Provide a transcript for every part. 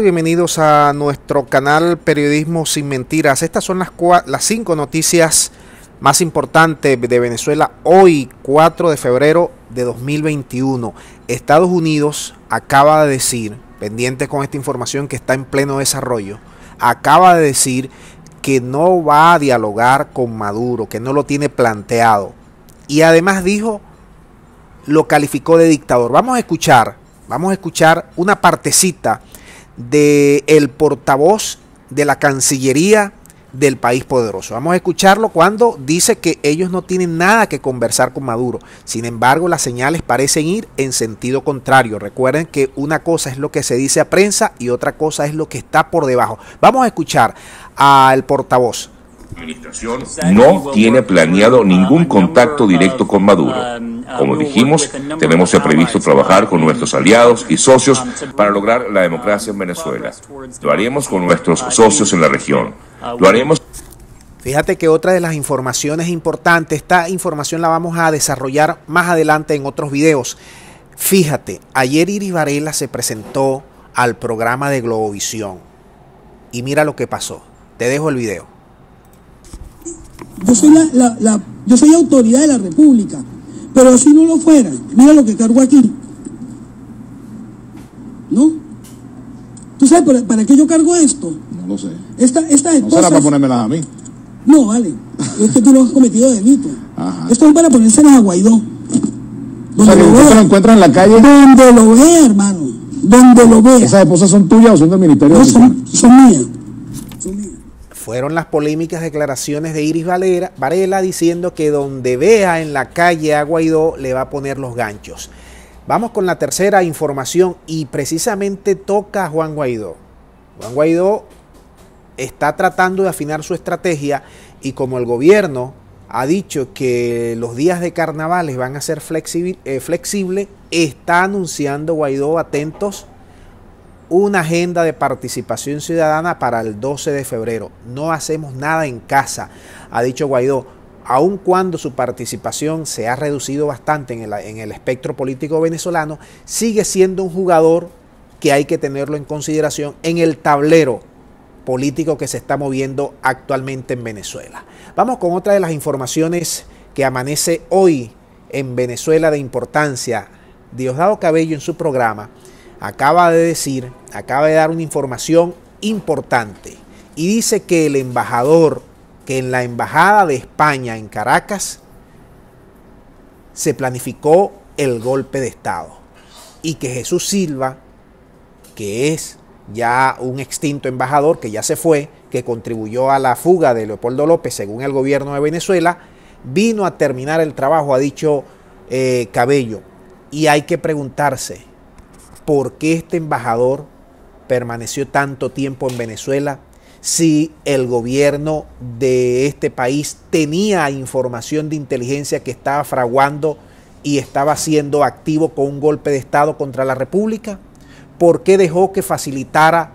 Bienvenidos a nuestro canal Periodismo sin Mentiras. Estas son las, las cinco noticias más importantes de Venezuela hoy, 4 de febrero de 2021. Estados Unidos acaba de decir, pendiente con esta información que está en pleno desarrollo, acaba de decir que no va a dialogar con Maduro, que no lo tiene planteado. Y además dijo, lo calificó de dictador. Vamos a escuchar, vamos a escuchar una partecita de el portavoz de la Cancillería del país poderoso. Vamos a escucharlo cuando dice que ellos no tienen nada que conversar con Maduro. Sin embargo, las señales parecen ir en sentido contrario. Recuerden que una cosa es lo que se dice a prensa y otra cosa es lo que está por debajo. Vamos a escuchar al portavoz administración no tiene planeado uh, ningún contacto directo con um, Maduro. Um, Como dijimos, tenemos previsto trabajar con um, nuestros aliados y socios para lograr la democracia en Venezuela. Lo haremos con nuestros uh, socios en la región. Uh, lo haremos. Fíjate que otra de las informaciones importantes, esta información la vamos a desarrollar más adelante en otros videos. Fíjate, ayer Iris Varela se presentó al programa de Globovisión. Y mira lo que pasó. Te dejo el video. Yo soy la, la, yo soy autoridad de la República, pero si no lo fuera, mira lo que cargo aquí. ¿No? ¿Tú sabes para, qué yo cargo esto? No lo sé. Esta, no será para ponérmelas a mí. No, vale. Es que tú no has cometido delito. Ajá. Esto es para ponérselas a Guaidó. O lo usted en la calle. Donde lo vea, hermano. Donde lo vea. ¿Esas esposas son tuyas o son del Ministerio? No, de son, son mías fueron las polémicas declaraciones de Iris Valera, Varela diciendo que donde vea en la calle a Guaidó le va a poner los ganchos. Vamos con la tercera información y precisamente toca a Juan Guaidó. Juan Guaidó está tratando de afinar su estrategia y como el gobierno ha dicho que los días de carnavales van a ser eh, flexibles, está anunciando Guaidó atentos una agenda de participación ciudadana para el 12 de febrero. No hacemos nada en casa, ha dicho Guaidó, aun cuando su participación se ha reducido bastante en el, espectro político venezolano, sigue siendo un jugador que hay que tenerlo en consideración en el tablero político que se está moviendo actualmente en Venezuela. Vamos con otra de las informaciones que amanece hoy en Venezuela de importancia. Diosdado Cabello en su programa acaba de decir, acaba de dar una información importante y dice que el embajador, que en la embajada de España en Caracas se planificó el golpe de Estado y que Jesús Silva, que es ya un extinto embajador que ya se fue, que contribuyó a la fuga de Leopoldo López según el gobierno de Venezuela, vino a terminar el trabajo, ha dicho eh, Cabello. Y hay que preguntarse, por qué este embajador permaneció tanto tiempo en Venezuela, si el gobierno de este país tenía información de inteligencia que estaba fraguando y estaba siendo activo con un golpe de Estado contra la República, por qué dejó que facilitara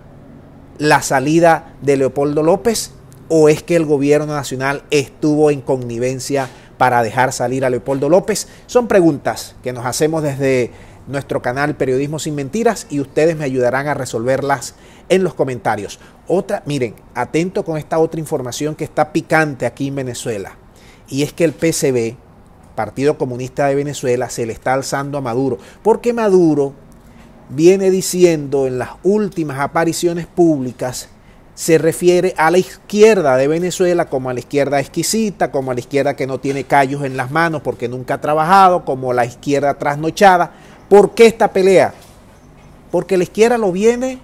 la salida de Leopoldo López, o es que el gobierno nacional estuvo en connivencia para dejar salir a Leopoldo López. Son preguntas que nos hacemos desde nuestro canal Periodismo sin Mentiras y ustedes me ayudarán a resolverlas en los comentarios. Otra, miren, atento con esta otra información que está picante aquí en Venezuela. Y es que el PCB, Partido Comunista de Venezuela, se le está alzando a Maduro. Porque Maduro viene diciendo en las últimas apariciones públicas, se refiere a la izquierda de Venezuela como a la izquierda exquisita, como a la izquierda que no tiene callos en las manos porque nunca ha trabajado, como la izquierda trasnochada. ¿Por qué esta pelea? Porque la izquierda lo viene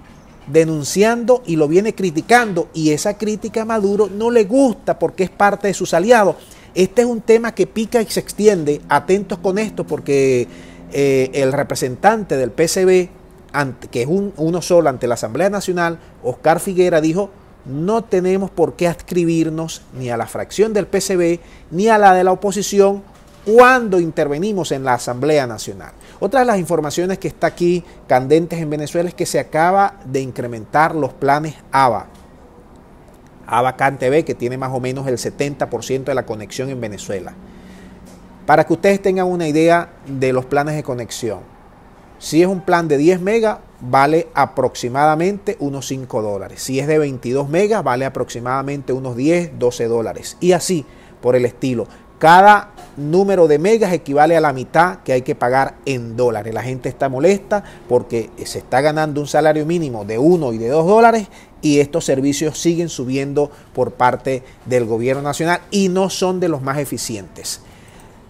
denunciando y lo viene criticando y esa crítica a Maduro no le gusta porque es parte de sus aliados. Este es un tema que pica y se extiende. Atentos con esto porque eh, el representante del PCB, que es uno solo ante la Asamblea Nacional, Oscar Figuera, dijo, no tenemos por qué adscribirnos ni a la fracción del PCB ni a la de la oposición cuando intervenimos en la Asamblea Nacional. Otra de las informaciones que está aquí candentes en Venezuela es que se acaba de incrementar los planes ABA. ABA TV, que tiene más o menos el 70% de la conexión en Venezuela. Para que ustedes tengan una idea de los planes de conexión, si es un plan de 10 mega vale aproximadamente unos 5 dólares. Si es de 22 megas, vale aproximadamente unos 10, 12 dólares. Y así, por el estilo. Cada número de megas equivale a la mitad que hay que pagar en dólares. La gente está molesta porque se está ganando un salario mínimo de 1 y de 2 dólares y estos servicios siguen subiendo por parte del gobierno nacional y no son de los más eficientes.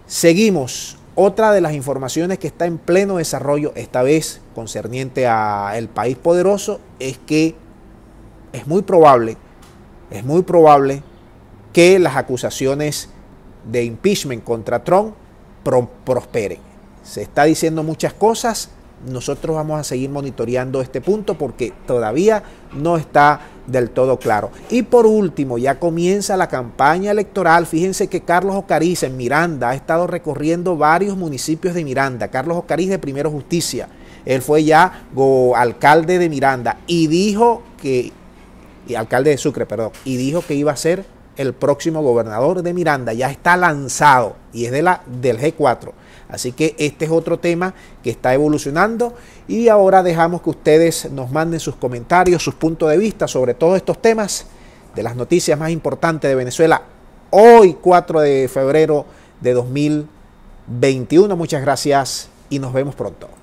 Seguimos. Otra de las informaciones que está en pleno desarrollo, esta vez concerniente a el país poderoso, es que es muy probable, es muy probable que las acusaciones de impeachment contra Trump prospere. Se está diciendo muchas cosas. Nosotros vamos a seguir monitoreando este punto porque todavía no está del todo claro. Y por último, ya comienza la campaña electoral. Fíjense que Carlos Ocariz en Miranda ha estado recorriendo varios municipios de Miranda. Carlos Ocariz de Primero Justicia. Él fue ya alcalde de Miranda y dijo que, alcalde de Sucre, perdón, y dijo que iba a ser el próximo gobernador de Miranda. Ya está lanzado y es de la, del G4. Así que este es otro tema que está evolucionando y ahora dejamos que ustedes nos manden sus comentarios, sus puntos de vista sobre todos estos temas de las noticias más importantes de Venezuela hoy 4 de febrero de 2021. Muchas gracias y nos vemos pronto.